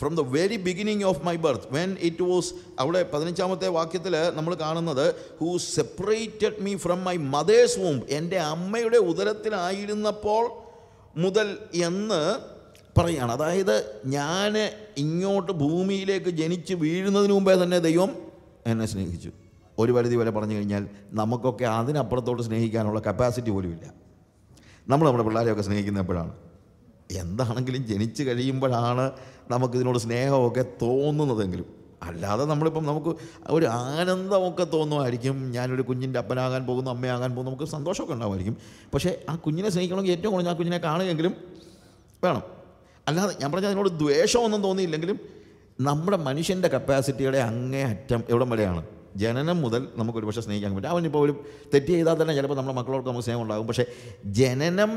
From the very beginning of my birth when it was അവിടെ പതിനഞ്ചാമത്തെ വാക്യത്തിൽ നമ്മൾ കാണുന്നത് who separated me from my mother's womb എൻ്റെ അമ്മയുടെ ഉദരത്തിലായിരുന്നപ്പോൾ മുതൽ എന്ന് പറയുകയാണ് അതായത് ഞാൻ ഇങ്ങോട്ട് ഭൂമിയിലേക്ക് ജനിച്ച് വീഴുന്നതിന് മുമ്പേ തന്നെ ദൈവം എന്നെ സ്നേഹിച്ചു ഒരു പരിധി വരെ പറഞ്ഞു കഴിഞ്ഞാൽ നമുക്കൊക്കെ അതിനപ്പുറത്തോട്ട് സ്നേഹിക്കാനുള്ള കപ്പാസിറ്റി പോലുമില്ല നമ്മൾ നമ്മുടെ പിള്ളേരെയൊക്കെ സ്നേഹിക്കുന്ന എപ്പോഴാണ് എന്താണെങ്കിലും ജനിച്ചു കഴിയുമ്പോഴാണ് നമുക്കിതിനോട് സ്നേഹമൊക്കെ തോന്നുന്നതെങ്കിലും അല്ലാതെ നമ്മളിപ്പം നമുക്ക് ഒരു ആനന്ദമൊക്കെ തോന്നുമായിരിക്കും ഞാനൊരു കുഞ്ഞിൻ്റെ അപ്പനാകാൻ പോകുന്നു അമ്മയാകാൻ പോകുന്നു നമുക്ക് സന്തോഷമൊക്കെ ഉണ്ടാകുമായിരിക്കും പക്ഷേ ആ കുഞ്ഞിനെ സ്നേഹിക്കണമെങ്കിൽ ഏറ്റവും കൂടുതൽ ഞാൻ കുഞ്ഞിനെ കാണുകയെങ്കിലും വേണം അല്ലാതെ ഞാൻ പറഞ്ഞ അതിനോട് ദ്വേഷമൊന്നും തോന്നിയില്ലെങ്കിലും നമ്മുടെ മനുഷ്യൻ്റെ കപ്പാസിറ്റിയുടെ അങ്ങേ അറ്റം എവിടം വരെയാണ് ജനനം മുതൽ നമുക്ക് പക്ഷേ സ്നേഹിക്കാൻ പറ്റും അവനിപ്പോൾ ഒരു തെറ്റ് ചെയ്താൽ തന്നെ ചിലപ്പോൾ നമ്മുടെ മക്കളോടൊക്കെ നമുക്ക് സ്നേഹം ഉണ്ടാകും പക്ഷേ ജനനം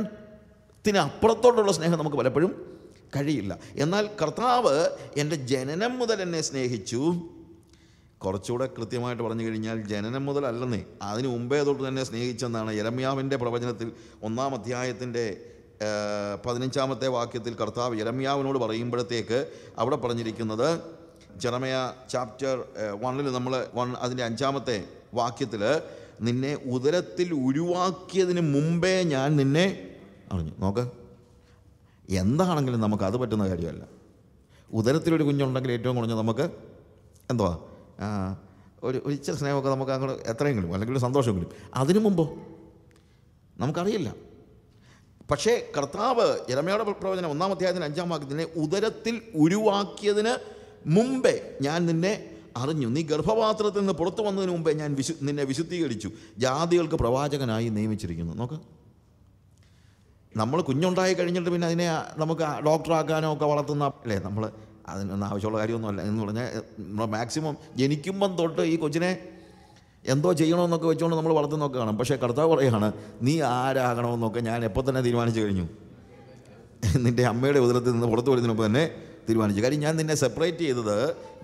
ത്തിന് അപ്പുറത്തോട്ടുള്ള സ്നേഹം നമുക്ക് പലപ്പോഴും കഴിയില്ല എന്നാൽ കർത്താവ് എൻ്റെ ജനനം മുതൽ എന്നെ സ്നേഹിച്ചു കുറച്ചുകൂടെ കൃത്യമായിട്ട് പറഞ്ഞു കഴിഞ്ഞാൽ ജനനം മുതൽ അല്ലെന്നേ അതിനു മുമ്പേ തൊട്ട് തന്നെ സ്നേഹിച്ചെന്നാണ് യരമ്യാവിൻ്റെ പ്രവചനത്തിൽ ഒന്നാം അധ്യായത്തിൻ്റെ പതിനഞ്ചാമത്തെ വാക്യത്തിൽ കർത്താവ് യരമ്യാവിനോട് പറയുമ്പോഴത്തേക്ക് അവിടെ പറഞ്ഞിരിക്കുന്നത് ചെറമയ ചാപ്റ്റർ വണ്ണിൽ നമ്മൾ വൺ അതിൻ്റെ അഞ്ചാമത്തെ വാക്യത്തിൽ നിന്നെ ഉദരത്തിൽ ഉരുവാക്കിയതിന് മുമ്പേ ഞാൻ നിന്നെ അറിഞ്ഞു നോക്ക് എന്താണെങ്കിലും നമുക്ക് അത് പറ്റുന്ന കാര്യമല്ല ഉദരത്തിലൊരു കുഞ്ഞുണ്ടെങ്കിൽ ഏറ്റവും കുറഞ്ഞ നമുക്ക് എന്തുവാ ഒരു ഒരു സ്നേഹമൊക്കെ നമുക്ക് അങ്ങോട്ട് എത്രയെങ്കിലും അല്ലെങ്കിൽ ഒരു സന്തോഷമെങ്കിലും അതിനു മുമ്പോ നമുക്കറിയില്ല പക്ഷേ കർത്താവ് ജലമയുടെ പ്രവചനം ഒന്നാം അധ്യായത്തിന് അഞ്ചാം വാക്യത്തിനെ ഉദരത്തിൽ ഉരുവാക്കിയതിന് മുമ്പേ ഞാൻ നിന്നെ അറിഞ്ഞു നീ ഗർഭപാത്രത്തിൽ നിന്ന് പുറത്തു വന്നതിന് മുമ്പേ ഞാൻ വിശു നിന്നെ വിശുദ്ധീകരിച്ചു ജാതികൾക്ക് പ്രവാചകനായി നിയമിച്ചിരിക്കുന്നു നോക്കാം നമ്മൾ കുഞ്ഞുണ്ടായി കഴിഞ്ഞിട്ട് പിന്നെ അതിനെ നമുക്ക് ഡോക്ടറാക്കാനോ ഒക്കെ വളർത്തുന്ന അല്ലേ നമ്മൾ അതിനൊന്നും ആവശ്യമുള്ള കാര്യമൊന്നുമല്ല എന്ന് പറഞ്ഞാൽ നമ്മൾ മാക്സിമം ജനിക്കുമ്പം തൊട്ട് ഈ കൊച്ചിനെ എന്തോ ചെയ്യണമെന്നൊക്കെ വെച്ചുകൊണ്ട് നമ്മൾ വളർത്തുന്നൊക്കെ കാണും പക്ഷേ കർത്താവ് പറയുകയാണ് നീ ആരാകണമെന്നൊക്കെ ഞാൻ എപ്പോൾ തന്നെ തീരുമാനിച്ചു കഴിഞ്ഞു നിൻ്റെ അമ്മയുടെ ഉദരത്തിൽ നിന്ന് പുറത്തു വരുന്നതിനൊപ്പം തന്നെ തീരുമാനിച്ചു കാര്യം ഞാൻ നിന്നെ സെപ്പറേറ്റ് ചെയ്തത്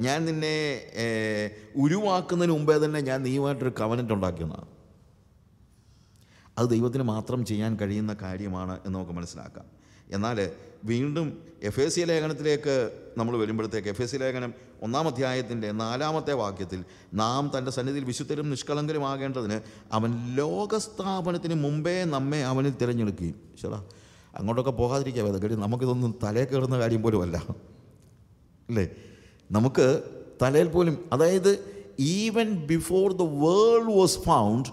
ഞാൻ നിന്നെ ഉരുവാക്കുന്നതിന് മുമ്പേ തന്നെ ഞാൻ നീയുമായിട്ടൊരു കവനൻ്റ് ഉണ്ടാക്കിയെന്നാണ് അത് ദൈവത്തിന് മാത്രം ചെയ്യാൻ കഴിയുന്ന കാര്യമാണ് എന്ന് നമുക്ക് മനസ്സിലാക്കാം എന്നാൽ വീണ്ടും എഫ് എ സി ലേഖനത്തിലേക്ക് നമ്മൾ വരുമ്പോഴത്തേക്ക് എഫ് എ സി ലേഖനം ഒന്നാം അധ്യായത്തിൻ്റെ നാലാമത്തെ വാക്യത്തിൽ നാം തൻ്റെ സന്നിധിയിൽ വിശുദ്ധരും നിഷ്കളങ്കരുമാകേണ്ടതിന് അവൻ ലോകസ്ഥാപനത്തിന് മുമ്പേ നമ്മെ അവനിൽ തിരഞ്ഞെടുക്കുകയും ശരാ അങ്ങോട്ടൊക്കെ പോകാതിരിക്കുക വേദഗടി നമുക്കിതൊന്നും തലേ കയറുന്ന കാര്യം പോലും അല്ല അല്ലേ നമുക്ക് തലയിൽ പോലും അതായത് even before the world was found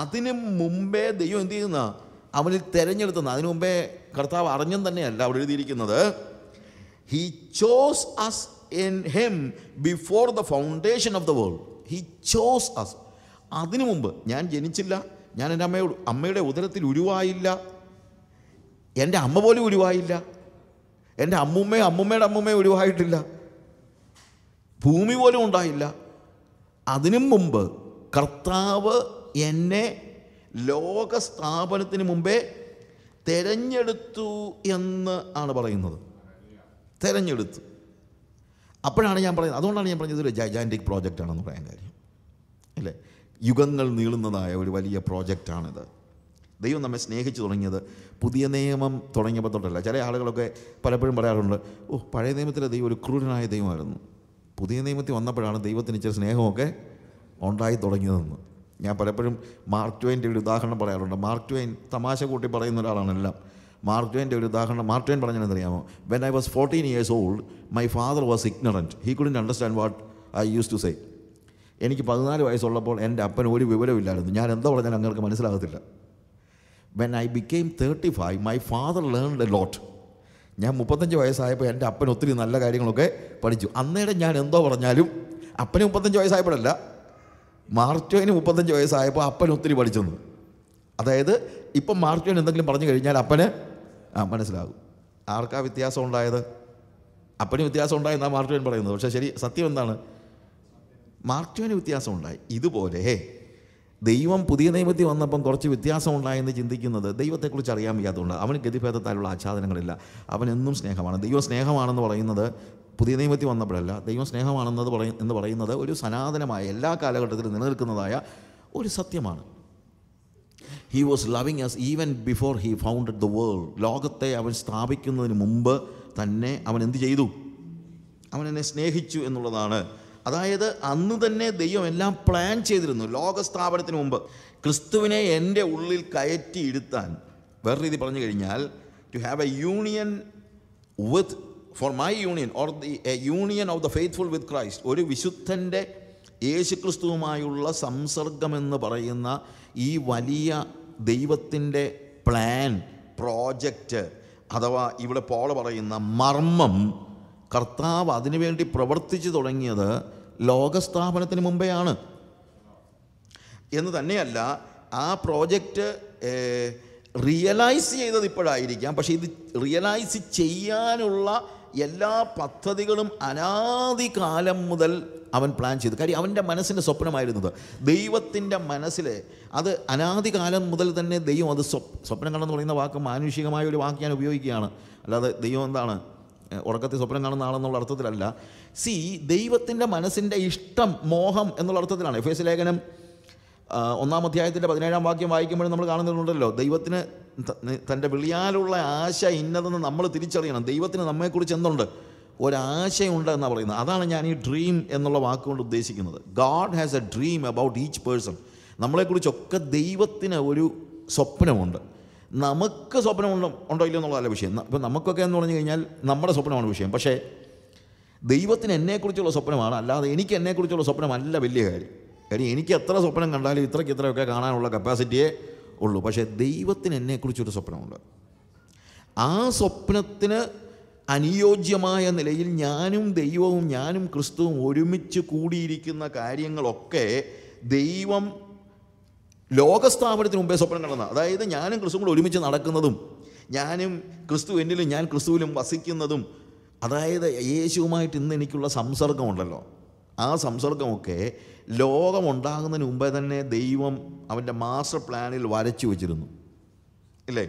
അതിനു മുമ്പേ ദൈവം എന്ത് ചെയ്യുന്ന അവനിൽ തിരഞ്ഞെടുത്തുന്ന അതിനു മുമ്പേ കർത്താവ് അറിഞ്ഞും തന്നെയല്ല അവിടെ എഴുതിയിരിക്കുന്നത് he chose us in him before the foundation of the world he chose us അതിനു മുമ്പ് ഞാൻ ജനിച്ചില്ല ഞാൻ എൻ്റെ അമ്മയോട് അമ്മയുടെ ഉദരത്തിൽ ഉരുവായില്ല എൻ്റെ അമ്മ പോലും ഉരുവായില്ല എൻ്റെ അമ്മൂമ്മയും അമ്മൂമ്മയുടെ അമ്മൂമ്മയും ഉരുവായിട്ടില്ല ഭൂമി പോലും ഉണ്ടായില്ല അതിനും മുമ്പ് കർത്താവ് എന്നെ ലോകസ്ഥാപനത്തിന് മുമ്പേ തിരഞ്ഞെടുത്തു എന്ന് ആണ് പറയുന്നത് തിരഞ്ഞെടുത്തു അപ്പോഴാണ് ഞാൻ പറയുന്നത് അതുകൊണ്ടാണ് ഞാൻ പറഞ്ഞത് ഒരു ജൈജാൻറ്റിക് പ്രോജക്റ്റ് ആണെന്ന് പറയാൻ കാര്യം അല്ലേ യുഗങ്ങൾ നീളുന്നതായ ഒരു വലിയ പ്രോജക്റ്റാണിത് ദൈവം നമ്മെ സ്നേഹിച്ചു തുടങ്ങിയത് പുതിയ നിയമം തുടങ്ങിയപ്പോൾ തൊട്ടല്ല ചില ആളുകളൊക്കെ പലപ്പോഴും പറയാറുണ്ട് ഓ പഴയ നിയമത്തിലെ ദൈവം ഒരു ക്രൂരനായ ദൈവമായിരുന്നു പുതിയ നിയമത്തിൽ വന്നപ്പോഴാണ് ദൈവത്തിന് ഇച്ചിരി സ്നേഹമൊക്കെ ഉണ്ടായി തുടങ്ങിയതെന്ന് ഞാൻ പലപ്പോഴും മാർക്ക് ട്വൈൻ്റെ ഒരു ഉദാഹരണം പറയാറുണ്ട് മാർക്ക് ട്വൈൻ തമാശ കൂട്ടി പറയുന്ന ഒരാളാണെല്ലാം മാർക്ക് ട്വൈൻ്റെ ഒരു ഉദാഹരണം മാർക്ക് ട്വൈൻ എന്തറിയാമോ when I was fourteen years old my father was ignorant he couldn't understand what I use to say എനിക്ക് പതിനാല് വയസ്സുള്ളപ്പോൾ എൻ്റെ അപ്പൻ ഒരു വിവരമില്ലായിരുന്നു ഞാൻ എന്താ പറഞ്ഞാൽ അങ്ങനെ മനസ്സിലാകത്തില്ല when I became thirty five my father learn a lot ഞാൻ മുപ്പത്തഞ്ച് വയസ്സായപ്പോൾ എൻ്റെ അപ്പൻ ഒത്തിരി നല്ല കാര്യങ്ങളൊക്കെ പഠിച്ചു അന്നേരം ഞാൻ എന്തോ പറഞ്ഞാലും അപ്പന് മുപ്പത്തഞ്ച് വയസ്സായപ്പോഴല്ല മാർച്ചോയിന് മുപ്പത്തഞ്ച് വയസ്സായപ്പോൾ അപ്പൻ ഒത്തിരി പഠിച്ചെന്ന് അതായത് ഇപ്പം മാർച്ചോയിൻ എന്തെങ്കിലും പറഞ്ഞു കഴിഞ്ഞാൽ അപ്പന് ആ മനസ്സിലാകും ആർക്കാ വ്യത്യാസം ഉണ്ടായത് അപ്പന് വ്യത്യാസം ഉണ്ടായെന്നാണ് മാർച്ചോയിൻ പറയുന്നത് പക്ഷേ ശരി സത്യം എന്താണ് മാർച്ചോയിന് വ്യത്യാസം ഉണ്ടായി ഇതുപോലെ ദൈവം പുതിയ നിയമത്തിൽ വന്നപ്പം കുറച്ച് വ്യത്യാസം ഉണ്ടായെന്ന് ചിന്തിക്കുന്നത് ദൈവത്തെക്കുറിച്ച് അറിയാൻ വയ്യാത്തതുകൊണ്ട് അവന് ഗതിഭേദത്താലുള്ള ആച്ഛാദനങ്ങളില്ല അവൻ എന്നും സ്നേഹമാണ് ദൈവം സ്നേഹമാണെന്ന് പറയുന്നത് പുതിയ നിയമത്തിൽ വന്നപ്പോഴല്ല ദൈവം സ്നേഹമാണെന്നത് പറയ എന്ന് പറയുന്നത് ഒരു സനാതനമായ എല്ലാ കാലഘട്ടത്തിലും നിലനിൽക്കുന്നതായ ഒരു സത്യമാണ് he was loving us even before he founded the world ലോകത്തെ അവൻ സ്ഥാപിക്കുന്നതിന് മുമ്പ് തന്നെ അവൻ എന്ത് ചെയ്തു അവൻ എന്നെ സ്നേഹിച്ചു എന്നുള്ളതാണ് അതായത് അന്ന് തന്നെ ദൈവം എല്ലാം പ്ലാൻ ചെയ്തിരുന്നു ലോകസ്ഥാപനത്തിന് മുമ്പ് ക്രിസ്തുവിനെ എൻ്റെ ഉള്ളിൽ കയറ്റിയിരുത്താൻ വേറെ രീതി പറഞ്ഞു കഴിഞ്ഞാൽ to have a union with for my union or the a union of the faithful with Christ ഒരു വിശുദ്ധൻ്റെ യേശുക്രിസ്തുവുമായുള്ള സംസർഗമെന്ന് പറയുന്ന ഈ വലിയ ദൈവത്തിൻ്റെ പ്ലാൻ പ്രോജക്റ്റ് അഥവാ ഇവിടെ പോള പറയുന്ന മർമ്മം കർത്താവ് അതിനുവേണ്ടി പ്രവർത്തിച്ചു തുടങ്ങിയത് ലോകസ്ഥാപനത്തിന് മുമ്പെയാണ് എന്ന് തന്നെയല്ല ആ പ്രോജക്റ്റ് റിയലൈസ് ചെയ്തത് ഇപ്പോഴായിരിക്കാം പക്ഷേ ഇത് റിയലൈസ് ചെയ്യാനുള്ള എല്ലാ പദ്ധതികളും അനാദി കാലം മുതൽ അവൻ പ്ലാൻ ചെയ്തു കാര്യം അവൻ്റെ മനസ്സിൻ്റെ സ്വപ്നമായിരുന്നത് ദൈവത്തിൻ്റെ മനസ്സിൽ അത് അനാദി കാലം മുതൽ തന്നെ ദൈവം അത് സ്വപ്നം കണ്ടെന്ന് പറയുന്ന വാക്ക് മാനുഷികമായ ഒരു വാക്ക് ഞാൻ ഉപയോഗിക്കുകയാണ് അല്ലാതെ ദൈവം എന്താണ് ഉറക്കത്തിൽ സ്വപ്നം കാണുന്ന ആളെന്നുള്ള അർത്ഥത്തിലല്ല സി ദൈവത്തിൻ്റെ മനസ്സിൻ്റെ ഇഷ്ടം മോഹം എന്നുള്ള അർത്ഥത്തിലാണ് എഫ് എസ് ലേഖനം ഒന്നാം അധ്യായത്തിൻ്റെ പതിനേഴാം വാക്യം വായിക്കുമ്പോൾ നമ്മൾ കാണുന്നുണ്ടല്ലോ ദൈവത്തിന് തൻ്റെ വിളിയാലുള്ള ആശ ഇന്നതെന്ന് നമ്മൾ തിരിച്ചറിയണം ദൈവത്തിന് നമ്മെക്കുറിച്ച് എന്തുണ്ട് ഒരാശയുണ്ട് എന്നാണ് പറയുന്നത് അതാണ് ഞാൻ ഈ ഡ്രീം എന്നുള്ള വാക്കുകൊണ്ട് ഉദ്ദേശിക്കുന്നത് God has a dream about each person നമ്മളെക്കുറിച്ചൊക്കെ ദൈവത്തിന് ഒരു സ്വപ്നമുണ്ട് നമുക്ക് സ്വപ്നം ഉണ്ടോ ഉണ്ടോ എന്നുള്ളതല്ല വിഷയം ഇപ്പം നമുക്കൊക്കെ എന്ന് പറഞ്ഞു കഴിഞ്ഞാൽ നമ്മുടെ സ്വപ്നമാണ് വിഷയം പക്ഷേ ദൈവത്തിന് എന്നെക്കുറിച്ചുള്ള സ്വപ്നമാണ് അല്ലാതെ എനിക്ക് എന്നെക്കുറിച്ചുള്ള സ്വപ്നമല്ല വലിയ കാര്യം കാര്യം എനിക്ക് എത്ര സ്വപ്നം കണ്ടാലും ഇത്രയ്ക്ക് ഇത്രയൊക്കെ കാണാനുള്ള കപ്പാസിറ്റിയേ ഉള്ളൂ പക്ഷേ ദൈവത്തിന് എന്നെക്കുറിച്ചൊരു സ്വപ്നമുണ്ട് ആ സ്വപ്നത്തിന് അനുയോജ്യമായ നിലയിൽ ഞാനും ദൈവവും ഞാനും ക്രിസ്തുവും ഒരുമിച്ച് കൂടിയിരിക്കുന്ന കാര്യങ്ങളൊക്കെ ദൈവം ലോകസ്ഥാപനത്തിന് മുമ്പേ സ്വപ്നം കണ്ടെന്ന അതായത് ഞാനും ക്രിസ്തുവും കൂടെ ഒരുമിച്ച് നടക്കുന്നതും ഞാനും ക്രിസ്തു എന്നിലും ഞാൻ ക്രിസ്തുവിലും വസിക്കുന്നതും അതായത് യേശുവുമായിട്ട് ഇന്ന് എനിക്കുള്ള സംസർഗമുണ്ടല്ലോ ആ സംസർഗമൊക്കെ ലോകമുണ്ടാകുന്നതിന് മുമ്പേ തന്നെ ദൈവം അവൻ്റെ മാസ്റ്റർ പ്ലാനിൽ വരച്ചു വച്ചിരുന്നു ഇല്ലേ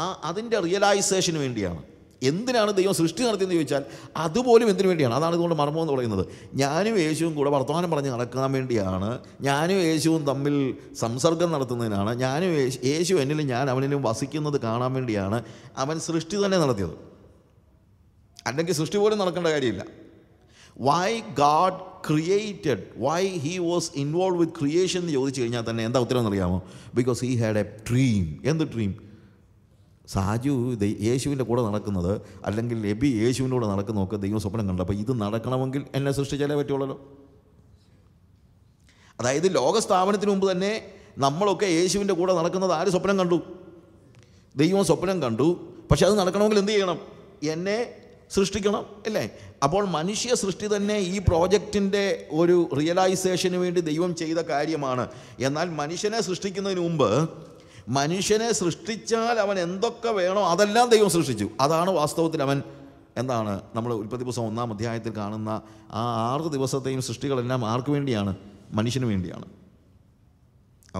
ആ അതിൻ്റെ റിയലൈസേഷന് വേണ്ടിയാണ് എന്തിനാണ് ദൈവം സൃഷ്ടി നടത്തിയെന്ന് ചോദിച്ചാൽ അതുപോലും എന്തിനു വേണ്ടിയാണ് അതാണ് ഇതുകൊണ്ട് മർമ്മം എന്ന് പറയുന്നത് ഞാനും യേശുവും കൂടെ വർത്തമാനം പറഞ്ഞ് നടക്കാൻ വേണ്ടിയാണ് ഞാനും യേശുവും തമ്മിൽ സംസർഗം നടത്തുന്നതിനാണ് ഞാനും യേശു എന്നിലും ഞാൻ അവനിലും വസിക്കുന്നത് കാണാൻ വേണ്ടിയാണ് അവൻ സൃഷ്ടി തന്നെ നടത്തിയത് അല്ലെങ്കിൽ സൃഷ്ടി പോലും നടക്കേണ്ട കാര്യമില്ല why God created, why he was involved with creation എന്ന് ചോദിച്ചു കഴിഞ്ഞാൽ തന്നെ എന്താ ഉത്തരം എന്നറിയാമോ because he had a dream എന്ത് ഡ്രീം സാജു യേശുവിൻ്റെ കൂടെ നടക്കുന്നത് അല്ലെങ്കിൽ എബി യേശുവിൻ്റെ കൂടെ നോക്കുക ദൈവം സ്വപ്നം കണ്ടു അപ്പോൾ ഇത് നടക്കണമെങ്കിൽ എന്നെ സൃഷ്ടിച്ചാലേ പറ്റുള്ളൂ അതായത് ലോക സ്ഥാപനത്തിന് മുമ്പ് തന്നെ നമ്മളൊക്കെ യേശുവിൻ്റെ കൂടെ നടക്കുന്നത് ആര് സ്വപ്നം കണ്ടു ദൈവം സ്വപ്നം കണ്ടു പക്ഷെ അത് നടക്കണമെങ്കിൽ എന്ത് ചെയ്യണം എന്നെ സൃഷ്ടിക്കണം അല്ലേ അപ്പോൾ മനുഷ്യ സൃഷ്ടി തന്നെ ഈ പ്രോജക്റ്റിൻ്റെ ഒരു റിയലൈസേഷന് വേണ്ടി ദൈവം ചെയ്ത കാര്യമാണ് എന്നാൽ മനുഷ്യനെ സൃഷ്ടിക്കുന്നതിന് മുമ്പ് മനുഷ്യനെ സൃഷ്ടിച്ചാൽ അവൻ എന്തൊക്കെ വേണോ അതെല്ലാം ദൈവം സൃഷ്ടിച്ചു അതാണ് വാസ്തവത്തിൽ അവൻ എന്താണ് നമ്മൾ ഉൽപ്പത്തി പുസ്തകം ഒന്നാം അധ്യായത്തിൽ കാണുന്ന ആ ആറ് ദിവസത്തെയും സൃഷ്ടികളെല്ലാം ആർക്ക് വേണ്ടിയാണ് മനുഷ്യന് വേണ്ടിയാണ്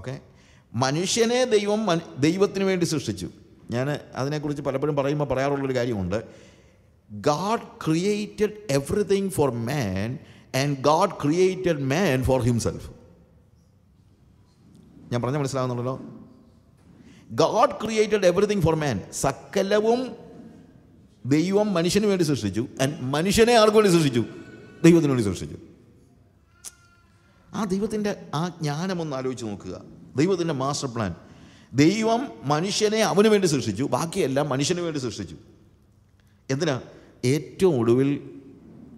ഓക്കെ മനുഷ്യനെ ദൈവം ദൈവത്തിന് വേണ്ടി സൃഷ്ടിച്ചു ഞാൻ അതിനെക്കുറിച്ച് പലപ്പോഴും പറയുമ്പോൾ പറയാറുള്ളൊരു കാര്യമുണ്ട് God created everything for man and God created man for himself. ഞാൻ പറഞ്ഞ മനസ്സിലാകുന്നുണ്ടല്ലോ God created everything for man സകലവും ദൈവം മനുഷ്യന് വേണ്ടി സൃഷ്ടിച്ചു ആൻഡ് മനുഷ്യനെ ആർക്കു വേണ്ടി സൃഷ്ടിച്ചു ദൈവത്തിന് വേണ്ടി സൃഷ്ടിച്ചു ആ ദൈവത്തിൻ്റെ ആ ജ്ഞാനം ഒന്ന് ആലോചിച്ച് നോക്കുക ദൈവത്തിൻ്റെ മാസ്റ്റർ പ്ലാൻ ദൈവം മനുഷ്യനെ അവന് വേണ്ടി സൃഷ്ടിച്ചു ബാക്കിയെല്ലാം മനുഷ്യന് വേണ്ടി സൃഷ്ടിച്ചു എന്തിനാ ഏറ്റവും ഒടുവിൽ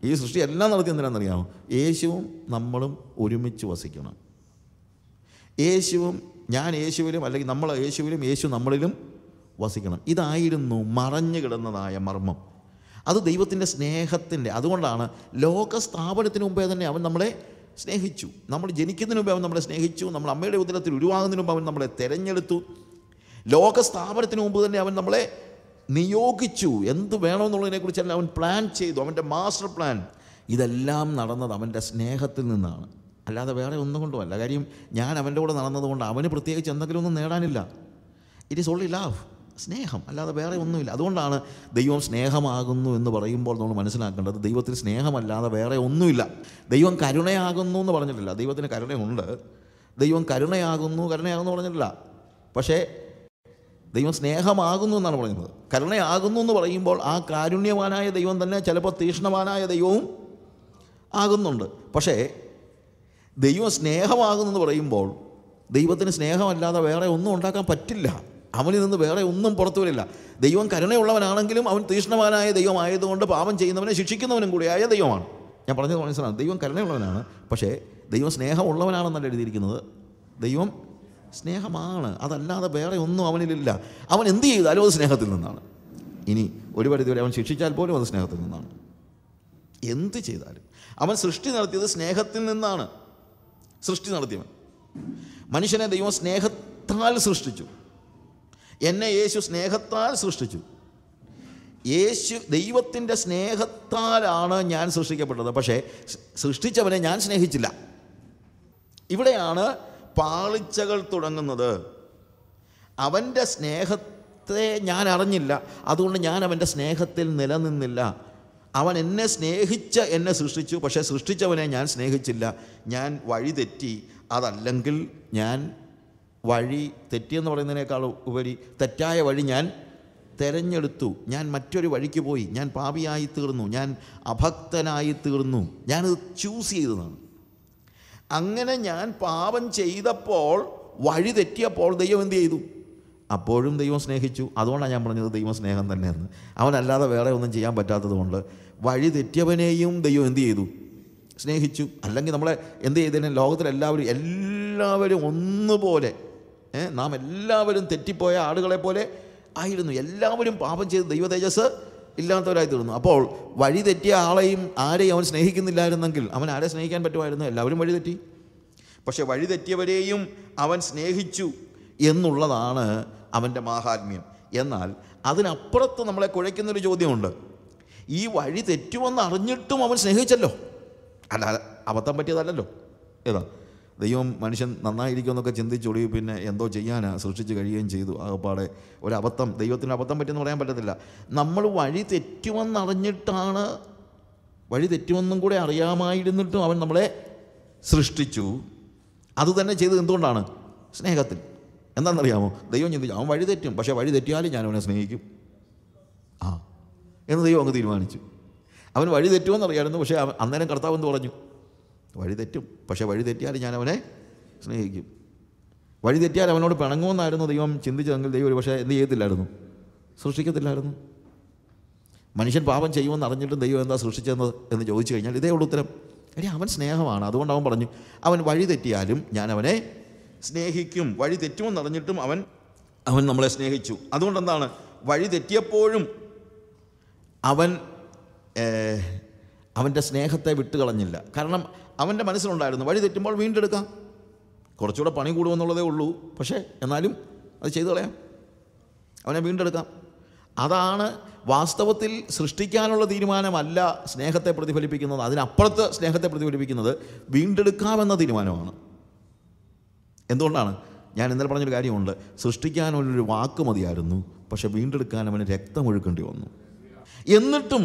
ഈ സൃഷ്ടി എല്ലാം നടത്തി എന്തിനാണെന്നറിയാമോ യേശുവും നമ്മളും ഒരുമിച്ച് വസിക്കണം യേശുവും ഞാൻ യേശുവിലും അല്ലെങ്കിൽ നമ്മൾ യേശുവിലും യേശു നമ്മളിലും വസിക്കണം ഇതായിരുന്നു മറഞ്ഞു കിടന്നതായ മർമ്മം അത് ദൈവത്തിൻ്റെ സ്നേഹത്തിൻ്റെ അതുകൊണ്ടാണ് ലോകസ്ഥാപനത്തിന് മുമ്പേ തന്നെ അവൻ നമ്മളെ സ്നേഹിച്ചു നമ്മൾ ജനിക്കുന്നതിന് മുമ്പേ അവൻ നമ്മളെ സ്നേഹിച്ചു നമ്മൾ അമ്മയുടെ ഉദരത്തിൽ ഉരുവാകുന്നതിന് മുമ്പ് അവൻ നമ്മളെ തിരഞ്ഞെടുത്തു ലോകസ്ഥാപനത്തിന് മുമ്പ് തന്നെ അവൻ നമ്മളെ നിയോഗിച്ചു എന്ത് വേണമെന്നുള്ളതിനെക്കുറിച്ചല്ല അവൻ പ്ലാൻ ചെയ്തു അവൻ്റെ മാസ്റ്റർ പ്ലാൻ ഇതെല്ലാം നടന്നത് അവൻ്റെ സ്നേഹത്തിൽ നിന്നാണ് അല്ലാതെ വേറെ ഒന്നും അല്ല കാര്യം ഞാൻ അവൻ്റെ കൂടെ നടന്നതുകൊണ്ട് അവന് പ്രത്യേകിച്ച് എന്തെങ്കിലും ഒന്നും നേടാനില്ല ഇറ്റ് ഈസ് ഓൺലി ലവ് സ്നേഹം അല്ലാതെ വേറെ ഒന്നുമില്ല അതുകൊണ്ടാണ് ദൈവം സ്നേഹമാകുന്നു എന്ന് പറയുമ്പോൾ നമ്മൾ മനസ്സിലാക്കേണ്ടത് ദൈവത്തിന് സ്നേഹമല്ലാതെ വേറെ ഒന്നുമില്ല ദൈവം കരുണയാകുന്നു എന്ന് പറഞ്ഞിട്ടില്ല ദൈവത്തിന് കരുണയുണ്ട് ദൈവം കരുണയാകുന്നു കരുണയാകുന്നു പറഞ്ഞിട്ടില്ല പക്ഷേ ദൈവം സ്നേഹമാകുന്നു എന്നാണ് പറയുന്നത് കരുണയാകുന്നു എന്ന് പറയുമ്പോൾ ആ കാരുണ്യവാനായ ദൈവം തന്നെ ചിലപ്പോൾ തീക്ഷ്ണവാനായ ദൈവവും ആകുന്നുണ്ട് പക്ഷേ ദൈവം സ്നേഹമാകുന്നെന്ന് പറയുമ്പോൾ ദൈവത്തിന് സ്നേഹമല്ലാതെ വേറെ ഒന്നും ഉണ്ടാക്കാൻ പറ്റില്ല അവനിൽ നിന്ന് വേറെ ഒന്നും പുറത്തു വരില്ല ദൈവം കരുണയുള്ളവനാണെങ്കിലും അവൻ തീഷ്ണവാനായ ദൈവമായതുകൊണ്ട് പാപം ചെയ്യുന്നവനെ ശിക്ഷിക്കുന്നവനും കൂടിയായ ദൈവമാണ് ഞാൻ പറഞ്ഞത് മനസ്സിലാണ് ദൈവം കരുണയുള്ളവനാണ് പക്ഷേ ദൈവം സ്നേഹമുള്ളവനാണെന്നല്ല എഴുതിയിരിക്കുന്നത് ദൈവം സ്നേഹമാണ് അതല്ലാതെ വേറെ ഒന്നും അവനിലില്ല അവൻ എന്ത് ചെയ്താലും അത് സ്നേഹത്തിൽ നിന്നാണ് ഇനി ഒരു ഇതുവരെ അവൻ ശിക്ഷിച്ചാൽ പോലും അത് സ്നേഹത്തിൽ നിന്നാണ് എന്ത് ചെയ്താലും അവൻ സൃഷ്ടി നടത്തിയത് സ്നേഹത്തിൽ നിന്നാണ് സൃഷ്ടി നടത്തിയവൻ മനുഷ്യനെ ദൈവം സ്നേഹത്താൽ സൃഷ്ടിച്ചു എന്നെ യേശു സ്നേഹത്താൽ സൃഷ്ടിച്ചു യേശു ദൈവത്തിൻ്റെ സ്നേഹത്താലാണ് ഞാൻ സൃഷ്ടിക്കപ്പെട്ടത് പക്ഷേ സൃഷ്ടിച്ചവനെ ഞാൻ സ്നേഹിച്ചില്ല ഇവിടെയാണ് പാളിച്ചകൾ തുടങ്ങുന്നത് അവൻ്റെ സ്നേഹത്തെ ഞാൻ അറിഞ്ഞില്ല അതുകൊണ്ട് ഞാൻ അവൻ്റെ സ്നേഹത്തിൽ നിലനിന്നില്ല അവൻ എന്നെ സ്നേഹിച്ച എന്നെ സൃഷ്ടിച്ചു പക്ഷേ സൃഷ്ടിച്ചവനെ ഞാൻ സ്നേഹിച്ചില്ല ഞാൻ വഴി തെറ്റി അതല്ലെങ്കിൽ ഞാൻ വഴി തെറ്റിയെന്ന് പറയുന്നതിനേക്കാൾ ഉപരി തെറ്റായ വഴി ഞാൻ തിരഞ്ഞെടുത്തു ഞാൻ മറ്റൊരു വഴിക്ക് പോയി ഞാൻ പാപിയായി തീർന്നു ഞാൻ അഭക്തനായി തീർന്നു ഞാനത് ചൂസ് ചെയ്തതാണ് അങ്ങനെ ഞാൻ പാപം ചെയ്തപ്പോൾ വഴി തെറ്റിയപ്പോൾ ദൈവം എന്ത് ചെയ്തു അപ്പോഴും ദൈവം സ്നേഹിച്ചു അതുകൊണ്ടാണ് ഞാൻ പറഞ്ഞത് ദൈവം സ്നേഹം തന്നെയെന്ന് അവനല്ലാതെ വേറെ ഒന്നും ചെയ്യാൻ പറ്റാത്തതുകൊണ്ട് വഴി തെറ്റിയവനെയും ദൈവം എന്ത് ചെയ്തു സ്നേഹിച്ചു അല്ലെങ്കിൽ നമ്മളെ എന്ത് ചെയ്തതിനും ലോകത്തിലെല്ലാവരും എല്ലാവരും ഒന്നുപോലെ നാം എല്ലാവരും തെറ്റിപ്പോയ ആളുകളെ പോലെ ആയിരുന്നു എല്ലാവരും പാപം ചെയ്ത് ദൈവതേജസ് ഇല്ലാത്തവരായി തീർന്നു അപ്പോൾ വഴി തെറ്റിയ ആളെയും ആരെയും അവൻ സ്നേഹിക്കുന്നില്ലായിരുന്നെങ്കിൽ അവൻ ആരെ സ്നേഹിക്കാൻ പറ്റുമായിരുന്നു എല്ലാവരും വഴി തെറ്റി പക്ഷേ വഴി തെറ്റിയവരെയും അവൻ സ്നേഹിച്ചു എന്നുള്ളതാണ് അവൻ്റെ മാഹാത്മ്യം എന്നാൽ അതിനപ്പുറത്ത് നമ്മളെ കുഴയ്ക്കുന്നൊരു ചോദ്യമുണ്ട് ഈ വഴി തെറ്റുമെന്ന് അറിഞ്ഞിട്ടും അവൻ സ്നേഹിച്ചല്ലോ അല്ല അബദ്ധം പറ്റിയതല്ലല്ലോ ഏതാ ദൈവം മനുഷ്യൻ നന്നായിരിക്കുമെന്നൊക്കെ ചിന്തിച്ചൊളി പിന്നെ എന്തോ ചെയ്യാനാണ് സൃഷ്ടിച്ച് കഴിയുകയും ചെയ്തു ആകപ്പാടെ ഒരു ദൈവത്തിന് അബദ്ധം പറ്റിയെന്ന് പറയാൻ പറ്റത്തില്ല നമ്മൾ വഴി തെറ്റുമെന്നറിഞ്ഞിട്ടാണ് വഴി തെറ്റുമെന്നും കൂടെ അറിയാമായിരുന്നിട്ടും അവൻ നമ്മളെ സൃഷ്ടിച്ചു അത് തന്നെ ചെയ്തത് എന്തുകൊണ്ടാണ് സ്നേഹത്തിൽ എന്താണെന്നറിയാമോ ദൈവം ചിന്തിച്ചു അവൻ വഴി തെറ്റും പക്ഷേ വഴി തെറ്റിയാലും ഞാൻ അവനെ സ്നേഹിക്കും ആ എന്ന് ദൈവം അങ്ങ് തീരുമാനിച്ചു അവൻ വഴി തെറ്റുമെന്നറിയായിരുന്നു പക്ഷേ അന്നേരം കർത്താവ് എന്ന് പറഞ്ഞു വഴിതെറ്റും പക്ഷേ വഴിതെറ്റിയാൽ ഞാൻ അവനെ സ്നേഹിക്കും വഴിതെറ്റിയാൽ അവനോട് പിണങ്ങുമെന്നായിരുന്നു ദൈവം ചിന്തിച്ചതെങ്കിൽ ദൈവം ഒരു പക്ഷേ എന്ത് ചെയ്യത്തില്ലായിരുന്നു സൃഷ്ടിക്കത്തില്ലായിരുന്നു മനുഷ്യൻ പാപം ചെയ്യുമെന്ന് അറിഞ്ഞിട്ടും ദൈവം എന്താ സൃഷ്ടിച്ചതെന്ന് എന്ന് ചോദിച്ചു കഴിഞ്ഞാൽ ഇതേ ഉള്ളൂ ഉത്തരം അല്ലെ അവൻ സ്നേഹമാണ് അതുകൊണ്ട് അവൻ പറഞ്ഞു അവൻ വഴി തെറ്റിയാലും ഞാൻ അവനെ സ്നേഹിക്കും വഴി തെറ്റുമെന്ന് അറിഞ്ഞിട്ടും അവൻ അവൻ നമ്മളെ സ്നേഹിച്ചു അതുകൊണ്ട് എന്താണ് വഴി തെറ്റിയപ്പോഴും അവൻ അവൻ്റെ സ്നേഹത്തെ വിട്ടുകളഞ്ഞില്ല കാരണം അവൻ്റെ മനസ്സിലുണ്ടായിരുന്നു വഴി തെറ്റുമ്പോൾ വീണ്ടെടുക്കാം കുറച്ചുകൂടെ പണി കൂടുമെന്നുള്ളതേ ഉള്ളൂ പക്ഷേ എന്നാലും അത് ചെയ്തു കളയാം അവനെ വീണ്ടെടുക്കാം അതാണ് വാസ്തവത്തിൽ സൃഷ്ടിക്കാനുള്ള തീരുമാനമല്ല സ്നേഹത്തെ പ്രതിഫലിപ്പിക്കുന്നത് അതിനപ്പുറത്ത് സ്നേഹത്തെ പ്രതിഫലിപ്പിക്കുന്നത് വീണ്ടെടുക്കാമെന്ന തീരുമാനമാണ് എന്തുകൊണ്ടാണ് ഞാൻ ഇന്നലെ പറഞ്ഞൊരു കാര്യമുണ്ട് സൃഷ്ടിക്കാനുള്ളൊരു വാക്ക് മതിയായിരുന്നു പക്ഷെ വീണ്ടെടുക്കാൻ അവന് രക്തമൊഴുക്കേണ്ടി വന്നു എന്നിട്ടും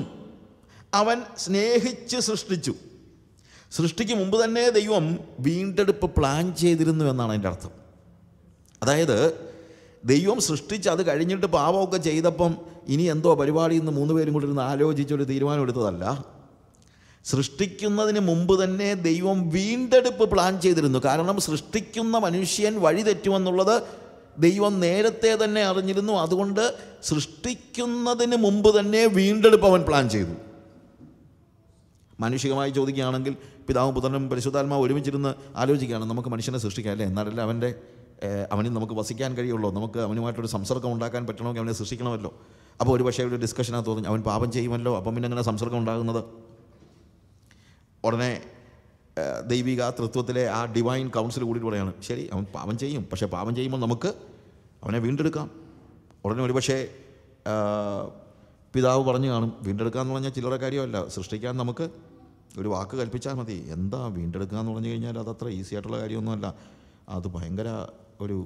അവൻ സ്നേഹിച്ച് സൃഷ്ടിച്ചു സൃഷ്ടിക്ക് മുമ്പ് തന്നെ ദൈവം വീണ്ടെടുപ്പ് പ്ലാൻ ചെയ്തിരുന്നു എന്നാണ് അതിൻ്റെ അർത്ഥം അതായത് ദൈവം സൃഷ്ടിച്ച് അത് കഴിഞ്ഞിട്ട് പാവമൊക്കെ ചെയ്തപ്പം ഇനി എന്തോ പരിപാടി എന്ന് മൂന്ന് പേരും കൂടി ഇരുന്ന് ആലോചിച്ചൊരു തീരുമാനമെടുത്തതല്ല സൃഷ്ടിക്കുന്നതിന് മുമ്പ് തന്നെ ദൈവം വീണ്ടെടുപ്പ് പ്ലാൻ ചെയ്തിരുന്നു കാരണം സൃഷ്ടിക്കുന്ന മനുഷ്യൻ വഴി തെറ്റുമെന്നുള്ളത് ദൈവം നേരത്തെ തന്നെ അറിഞ്ഞിരുന്നു അതുകൊണ്ട് സൃഷ്ടിക്കുന്നതിന് മുമ്പ് തന്നെ വീണ്ടെടുപ്പ് അവൻ പ്ലാൻ ചെയ്തു മാനുഷികമായി ചോദിക്കുകയാണെങ്കിൽ പിതാവും പുത്രനും പരിശുദ്ധാത്മാ ഒരുമിച്ചിരുന്ന് ആലോചിക്കുകയാണ് നമുക്ക് മനുഷ്യനെ സൃഷ്ടിക്കാം അല്ലേ എന്നാലല്ലേ അവൻ്റെ അവന് നമുക്ക് വസിക്കാൻ കഴിയുള്ളൂ നമുക്ക് അവനുമായിട്ടൊരു സംസർഗം ഉണ്ടാക്കാൻ പറ്റണമെങ്കിൽ അവനെ സൃഷ്ടിക്കണമല്ലോ അപ്പോൾ ഒരു പക്ഷേ ഒരു ഡിസ്കഷനാണ് തോന്നി അവൻ പാപം ചെയ്യുമല്ലോ അപ്പം പിന്നെ അങ്ങനെ സംസർഗം ഉണ്ടാകുന്നത് ഉടനെ ദൈവിക തൃത്വത്തിലെ ആ ഡിവൈൻ കൗൺസിൽ കൂടി പറയാണ് ശരി അവൻ പാപം ചെയ്യും പക്ഷേ പാപം ചെയ്യുമ്പോൾ നമുക്ക് അവനെ വീണ്ടെടുക്കാം ഉടനെ ഒരു പക്ഷേ പിതാവ് പറഞ്ഞു കാണും വീണ്ടെടുക്കാമെന്ന് പറഞ്ഞാൽ ചില്ലറ കാര്യമല്ല സൃഷ്ടിക്കാൻ നമുക്ക് ഒരു വാക്ക് കൽപ്പിച്ചാൽ മതി എന്താ വീണ്ടെടുക്കുക എന്ന് പറഞ്ഞു കഴിഞ്ഞാൽ അതത്ര ഈസി ആയിട്ടുള്ള കാര്യമൊന്നുമല്ല അത് ഭയങ്കര ഒരു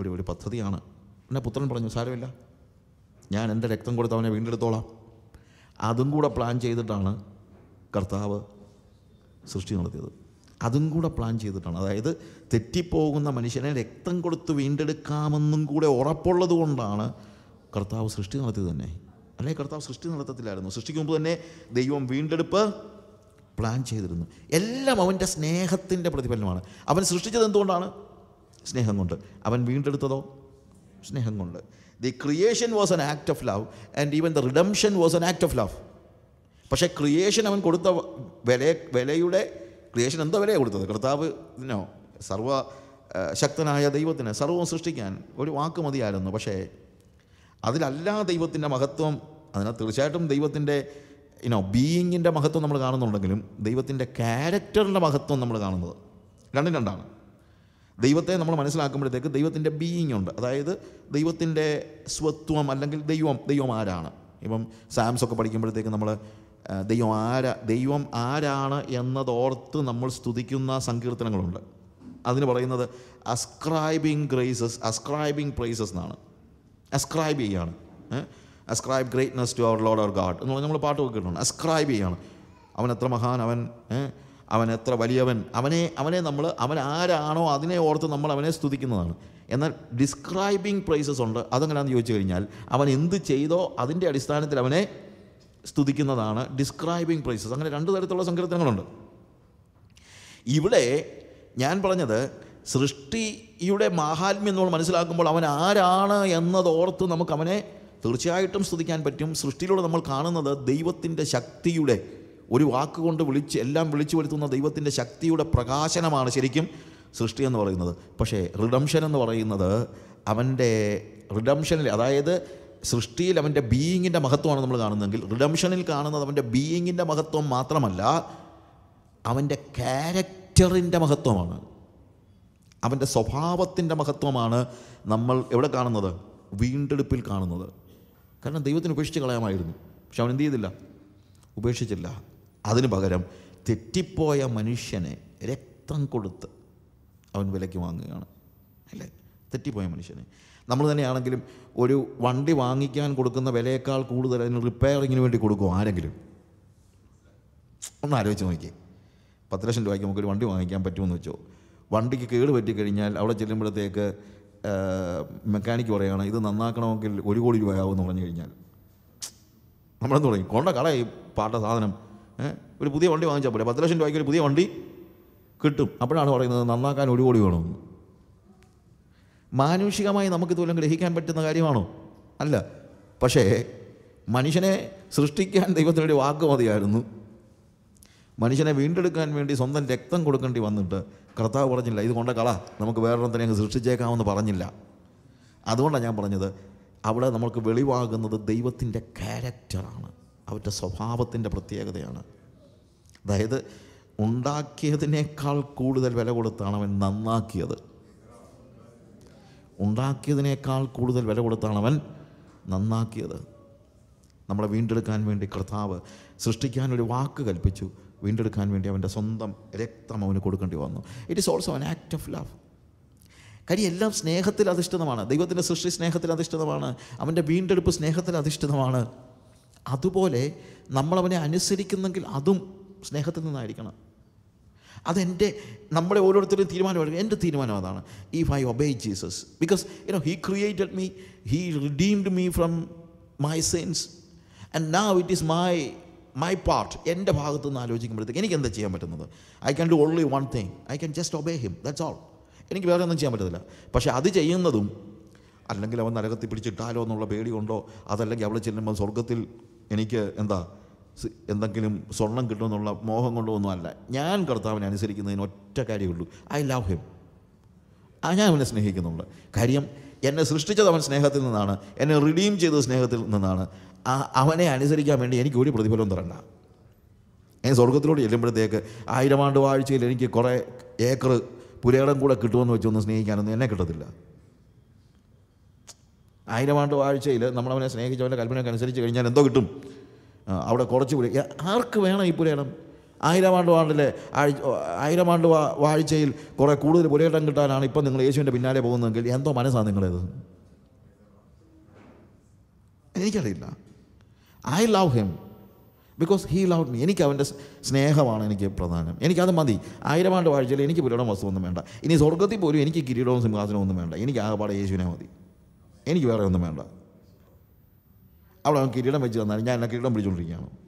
ഒരു ഒരു പദ്ധതിയാണ് എന്നെ പുത്രൻ പറഞ്ഞു സാരമില്ല ഞാൻ എൻ്റെ രക്തം കൊടുത്ത് അവനെ വീണ്ടെടുത്തോളാം അതും കൂടെ പ്ലാൻ ചെയ്തിട്ടാണ് കർത്താവ് സൃഷ്ടി നടത്തിയത് അതും കൂടെ പ്ലാൻ ചെയ്തിട്ടാണ് അതായത് തെറ്റിപ്പോകുന്ന മനുഷ്യനെ രക്തം കൊടുത്ത് വീണ്ടെടുക്കാമെന്നും കൂടെ ഉറപ്പുള്ളത് കൊണ്ടാണ് കർത്താവ് സൃഷ്ടി നടത്തിയത് തന്നെ അല്ലെങ്കിൽ കർത്താവ് സൃഷ്ടി നടത്തത്തില്ലായിരുന്നു സൃഷ്ടിക്ക് മുമ്പ് തന്നെ ദൈവം വീണ്ടെടുപ്പ് പ്ലാൻ ചെയ്തിരുന്നു എല്ലാം അവൻ്റെ സ്നേഹത്തിൻ്റെ പ്രതിഫലനമാണ് അവൻ സൃഷ്ടിച്ചത് എന്തുകൊണ്ടാണ് സ്നേഹം കൊണ്ട് അവൻ വീണ്ടെടുത്തതോ സ്നേഹം കൊണ്ട് the creation was an act of love and even the redemption was an act of love പക്ഷേ ക്രിയേഷൻ അവൻ കൊടുത്ത വില വിലയുടെ ക്രിയേഷൻ എന്തോ വിലയാണ് കൊടുത്തത് കർത്താവ് ഇതിനോ സർവ ശക്തനായ ദൈവത്തിന് സർവം സൃഷ്ടിക്കാൻ ഒരു വാക്ക് മതിയായിരുന്നു പക്ഷേ അതിലല്ല ദൈവത്തിൻ്റെ മഹത്വം അതിനകത്ത് തീർച്ചയായിട്ടും ദൈവത്തിൻ്റെ ഇനോ ബീയിങ്ങിൻ്റെ മഹത്വം നമ്മൾ കാണുന്നുണ്ടെങ്കിലും ദൈവത്തിൻ്റെ ക്യാരക്ടറിൻ്റെ മഹത്വം നമ്മൾ കാണുന്നത് രണ്ടും രണ്ടാണ് ദൈവത്തെ നമ്മൾ മനസ്സിലാക്കുമ്പോഴത്തേക്ക് ദൈവത്തിൻ്റെ ബീയിങ് ഉണ്ട് അതായത് ദൈവത്തിൻ്റെ സ്വത്വം അല്ലെങ്കിൽ ദൈവം ദൈവം ആരാണ് ഇപ്പം സാംസ് ഒക്കെ പഠിക്കുമ്പോഴത്തേക്ക് നമ്മൾ ദൈവം ആരാ ദൈവം ആരാണ് എന്നതോർത്ത് നമ്മൾ സ്തുതിക്കുന്ന സങ്കീർത്തനങ്ങളുണ്ട് അതിന് പറയുന്നത് അസ്ക്രൈബിങ് ഗ്രേസസ് അസ്ക്രൈബിങ് പ്രൈസസ് എന്നാണ് അസ്ക്രൈബ് ചെയ്യാണ് ascribe greatness to our lord our God എന്ന് പറഞ്ഞാൽ നമ്മൾ പാട്ട് കേൾക്കുന്നുണ്ട് അസ്ക്രൈബ് ചെയ്യണം അവൻ എത്ര മഹാൻ അവൻ അവൻ എത്ര വലിയവൻ അവനെ അവനെ നമ്മൾ അവൻ ആരാണോ അതിനെ ഓർത്ത് നമ്മൾ അവനെ സ്തുതിക്കുന്നതാണ് എന്നാൽ ഡിസ്ക്രൈബിങ് പ്രൈസസ് ഉണ്ട് അതെങ്ങനെയാണെന്ന് ചോദിച്ചു കഴിഞ്ഞാൽ അവൻ എന്ത് ചെയ്തോ അതിൻ്റെ അടിസ്ഥാനത്തിൽ അവനെ സ്തുതിക്കുന്നതാണ് ഡിസ്ക്രൈബിങ് പ്രൈസസ് അങ്ങനെ രണ്ട് തരത്തിലുള്ള സങ്കീർത്തനങ്ങളുണ്ട് ഇവിടെ ഞാൻ പറഞ്ഞത് സൃഷ്ടിയുടെ മാഹാത്മ്യം നമ്മൾ മനസ്സിലാക്കുമ്പോൾ അവൻ ആരാണ് എന്നതോർത്ത് നമുക്ക് അവനെ തീർച്ചയായിട്ടും സ്തുതിക്കാൻ പറ്റും സൃഷ്ടിയിലൂടെ നമ്മൾ കാണുന്നത് ദൈവത്തിൻ്റെ ശക്തിയുടെ ഒരു വാക്കുകൊണ്ട് വിളിച്ച് എല്ലാം വിളിച്ചു വരുത്തുന്ന ദൈവത്തിൻ്റെ ശക്തിയുടെ പ്രകാശനമാണ് ശരിക്കും സൃഷ്ടി എന്ന് പറയുന്നത് പക്ഷേ റിഡംഷൻ എന്ന് പറയുന്നത് അവൻ്റെ റിഡംഷനിൽ അതായത് സൃഷ്ടിയിൽ അവൻ്റെ ബീയിങ്ങിൻ്റെ മഹത്വമാണ് നമ്മൾ കാണുന്നതെങ്കിൽ റിഡംഷനിൽ കാണുന്നത് അവൻ്റെ ബീയിങ്ങിൻ്റെ മഹത്വം മാത്രമല്ല അവൻ്റെ ക്യാരക്ടറിൻ്റെ മഹത്വമാണ് അവൻ്റെ സ്വഭാവത്തിൻ്റെ മഹത്വമാണ് നമ്മൾ എവിടെ കാണുന്നത് വീണ്ടെടുപ്പിൽ കാണുന്നത് കാരണം ദൈവത്തിന് ഉപേക്ഷിച്ച് കളയാമായിരുന്നു പക്ഷെ അവൻ എന്ത് ചെയ്തില്ല ഉപേക്ഷിച്ചില്ല അതിനു പകരം തെറ്റിപ്പോയ മനുഷ്യനെ രക്തം കൊടുത്ത് അവൻ വിലയ്ക്ക് വാങ്ങുകയാണ് അല്ലേ തെറ്റിപ്പോയ മനുഷ്യനെ നമ്മൾ തന്നെയാണെങ്കിലും ഒരു വണ്ടി വാങ്ങിക്കാൻ കൊടുക്കുന്ന വിലയേക്കാൾ കൂടുതൽ അതിന് റിപ്പയറിങ്ങിന് വേണ്ടി കൊടുക്കും ആരെങ്കിലും ഒന്ന് ആലോചിച്ച് നോക്കിയേ പത്ത് ലക്ഷം രൂപയ്ക്ക് നമുക്കൊരു വണ്ടി വാങ്ങിക്കാൻ പറ്റുമെന്ന് വെച്ചോ വണ്ടിക്ക് കേട് പറ്റിക്കഴിഞ്ഞാൽ അവിടെ ചെല്ലുമ്പോഴത്തേക്ക് മെക്കാനിക്ക് പറയുകയാണ് ഇത് നന്നാക്കണമെങ്കിൽ ഒരു കോടി രൂപയാവും പറഞ്ഞു കഴിഞ്ഞാൽ നമ്മളെന്ന് തുടങ്ങി കൊണ്ട ഈ പാട്ട സാധനം ഒരു പുതിയ വണ്ടി വാങ്ങിച്ചാൽ പോലെ പത്ത് ലക്ഷം രൂപയ്ക്ക് ഒരു പുതിയ വണ്ടി കിട്ടും അപ്പോഴാണ് പറയുന്നത് നന്നാക്കാൻ ഒരു കോടി വേണമെന്ന് മാനുഷികമായി നമുക്ക് നമുക്കിതുവല്ലം ഗ്രഹിക്കാൻ പറ്റുന്ന കാര്യമാണോ അല്ല പക്ഷേ മനുഷ്യനെ സൃഷ്ടിക്കാൻ ദൈവത്തിനൊരു വാക്ക് മതിയായിരുന്നു മനുഷ്യനെ വീണ്ടെടുക്കാൻ വേണ്ടി സ്വന്തം രക്തം കൊടുക്കേണ്ടി വന്നിട്ട് കർത്താവ് പറഞ്ഞില്ല ഇത് കൊണ്ട കള നമുക്ക് വേറൊരെണ്ണത്തിനെ തന്നെ സൃഷ്ടിച്ചേക്കാമെന്ന് പറഞ്ഞില്ല അതുകൊണ്ടാണ് ഞാൻ പറഞ്ഞത് അവിടെ നമുക്ക് വെളിവാകുന്നത് ദൈവത്തിൻ്റെ ക്യാരക്ടറാണ് അവരുടെ സ്വഭാവത്തിൻ്റെ പ്രത്യേകതയാണ് അതായത് ഉണ്ടാക്കിയതിനേക്കാൾ കൂടുതൽ വില കൊടുത്താണ് അവൻ നന്നാക്കിയത് ഉണ്ടാക്കിയതിനേക്കാൾ കൂടുതൽ വില കൊടുത്താണ് അവൻ നന്നാക്കിയത് നമ്മളെ വീണ്ടെടുക്കാൻ വേണ്ടി കർത്താവ് സൃഷ്ടിക്കാൻ ഒരു വാക്ക് കൽപ്പിച്ചു വീണ്ടെടുക്കാൻ വേണ്ടി അവൻ്റെ സ്വന്തം രക്തം അവന് കൊടുക്കേണ്ടി വന്നു it is also an act of love കാര്യം എല്ലാം സ്നേഹത്തിൽ അധിഷ്ഠിതമാണ് ദൈവത്തിൻ്റെ സൃഷ്ടി സ്നേഹത്തിൽ അധിഷ്ഠിതമാണ് അവൻ്റെ വീണ്ടെടുപ്പ് സ്നേഹത്തിൽ അധിഷ്ഠിതമാണ് അതുപോലെ നമ്മളവനെ അനുസരിക്കുന്നെങ്കിൽ അതും സ്നേഹത്തിൽ നിന്നായിരിക്കണം അതെൻ്റെ നമ്മളെ ഓരോരുത്തരും തീരുമാനമായിരിക്കും എൻ്റെ തീരുമാനം അതാണ് if I obey Jesus because you know he created me he redeemed me from my sins and now it is my my part എൻ്റെ ഭാഗത്തു നിന്ന് ആലോചിക്കുമ്പോഴത്തേക്ക് എനിക്ക് എന്താ ചെയ്യാൻ പറ്റുന്നത് I can do only one thing I can just obey him that's all എനിക്ക് വേറെ ഒന്നും ചെയ്യാൻ പറ്റത്തില്ല പക്ഷേ അത് ചെയ്യുന്നതും അല്ലെങ്കിൽ അവൻ നരകത്തിൽ പിടിച്ചിട്ടാലോ എന്നുള്ള പേടിയുണ്ടോ അതല്ലെങ്കിൽ അവൾ ചെല്ലുമ്പോൾ സ്വർഗത്തിൽ എനിക്ക് എന്താ എന്തെങ്കിലും സ്വർണം കിട്ടുമെന്നുള്ള മോഹം കൊണ്ടോ ഒന്നും അല്ല ഞാൻ കർത്താവിനെ അനുസരിക്കുന്നതിന് ഒറ്റ കാര്യമുള്ളൂ ഐ ലവ് ഹിം ആ ഞാൻ അവനെ സ്നേഹിക്കുന്നുണ്ട് കാര്യം എന്നെ സൃഷ്ടിച്ചത് അവൻ സ്നേഹത്തിൽ നിന്നാണ് എന്നെ റിഡീം ചെയ്തത് സ്നേഹത്തിൽ നിന്നാണ് അവനെ അനുസരിക്കാൻ വേണ്ടി എനിക്ക് ഒരു പ്രതിഫലം തരണ്ട ഞാൻ സ്വർഗത്തിലൂടെ ചെല്ലുമ്പോഴത്തേക്ക് ആയിരം ആണ്ട് വാഴ്ചയിൽ എനിക്ക് കുറേ ഏക്കർ പുരേടം കൂടെ കിട്ടുമെന്ന് വെച്ചൊന്ന് സ്നേഹിക്കാനൊന്നും എന്നെ കിട്ടത്തില്ല ആയിരം ആണ്ട് വാഴ്ചയിൽ നമ്മളവനെ അവൻ്റെ കൽപ്പനയൊക്കെ അനുസരിച്ച് കഴിഞ്ഞാൽ എന്തോ കിട്ടും അവിടെ കുറച്ച് പുര ആർക്ക് വേണം ഈ പുരേടം ആയിരം ആണ്ട് വാണ്ടിലെ ആഴ്ച ആയിരം ആണ്ട് വാഴ്ചയിൽ കുറേ കൂടുതൽ പുരേടം കിട്ടാനാണ് ഇപ്പം നിങ്ങൾ യേശുവിൻ്റെ പിന്നാലെ പോകുന്നതെങ്കിൽ എന്തോ മനസ്സാണ് നിങ്ങളേത് എനിക്കറിയില്ല I love him because he love me എനിക്ക് അവൻ്റെ സ്നേഹമാണ് എനിക്ക് പ്രധാനം എനിക്കത് മതി ആയിരം ആണ്ട് വാഴ്ചയിൽ എനിക്ക് പുരടം വസ്തുവൊന്നും വേണ്ട ഇനി സ്വർഗത്തിൽ പോലും എനിക്ക് കിരീടവും സിംഹാസനവും ഒന്നും വേണ്ട എനിക്ക് ആകെപ്പാടെ യേശുവിനെ മതി എനിക്ക് വേറെ ഒന്നും വേണ്ട അവിടെ അവൻ കിരീടം വെച്ച് തന്നാലും ഞാൻ എന്നെ കിരീടം പിടിച്ചുകൊണ്ടിരിക്കുകയാണ്